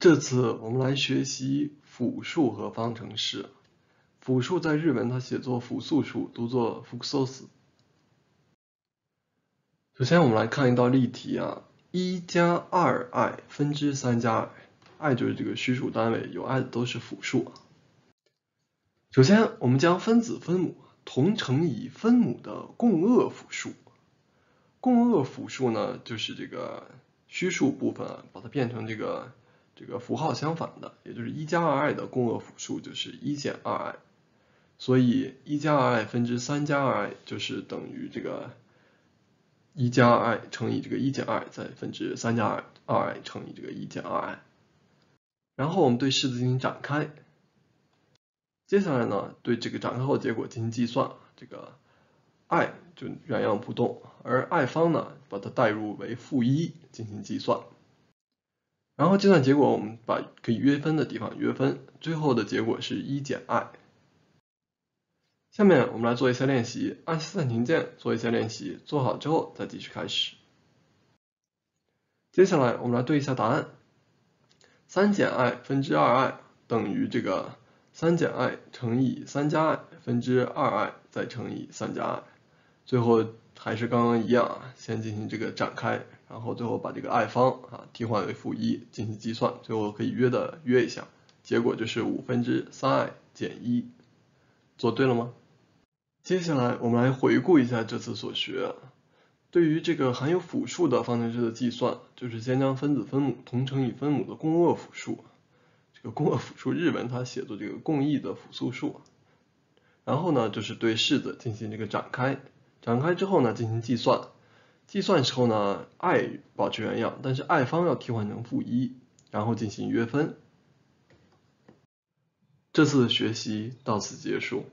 这次我们来学习复数和方程式。复数在日本它写作复素数，读作复 u k 首先我们来看一道例题啊，一加二 i 分之三加 i，i 就是这个虚数单位，有 i 的都是复数首先我们将分子分母同乘以分母的共轭复数，共轭复数呢就是这个虚数部分，把它变成这个。这个符号相反的，也就是一加二 i 的共轭复数就是一减二 i，所以一加二 i 分之三加二 i 就是等于这个一加 i 乘以这个一减 i 再分之三加二 i 乘以这个一减二 i，然后我们对式子进行展开，接下来呢对这个展开后结果进行计算，这个 i 就原样不动，而 i 方呢把它代入为负一进行计算。然后计算结果，我们把可以约分的地方约分，最后的结果是一减 i。下面我们来做一下练习，按斯坦停键做一下练习，做好之后再继续开始。接下来我们来对一下答案，三减 i 分之二 i 等于这个三减 i 乘以三加 i 分之二 i 再乘以三加 i，最后。还是刚刚一样啊，先进行这个展开，然后最后把这个 i 方啊替换为负一进行计算，最后可以约的约一下，结果就是五分之三 i 减一，做对了吗？接下来我们来回顾一下这次所学，对于这个含有复数的方程式的计算，就是先将分子分母同乘以分母的共轭复数，这个共轭复数日文它写作这个共役的复素数，然后呢就是对式子进行这个展开。展开之后呢，进行计算。计算时候呢，i 保持原样，但是 i 方要替换成负一，然后进行约分。这次的学习到此结束。